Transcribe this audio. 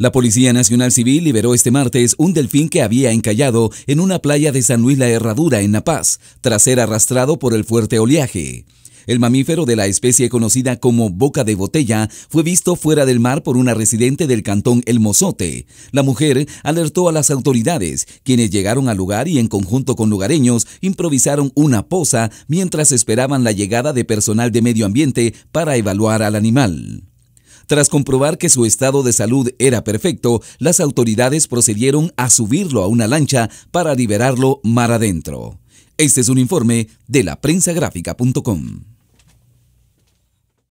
La Policía Nacional Civil liberó este martes un delfín que había encallado en una playa de San Luis La Herradura, en La Paz, tras ser arrastrado por el fuerte oleaje. El mamífero de la especie conocida como boca de botella fue visto fuera del mar por una residente del cantón El Mozote. La mujer alertó a las autoridades, quienes llegaron al lugar y en conjunto con lugareños improvisaron una posa mientras esperaban la llegada de personal de medio ambiente para evaluar al animal. Tras comprobar que su estado de salud era perfecto, las autoridades procedieron a subirlo a una lancha para liberarlo mar adentro. Este es un informe de la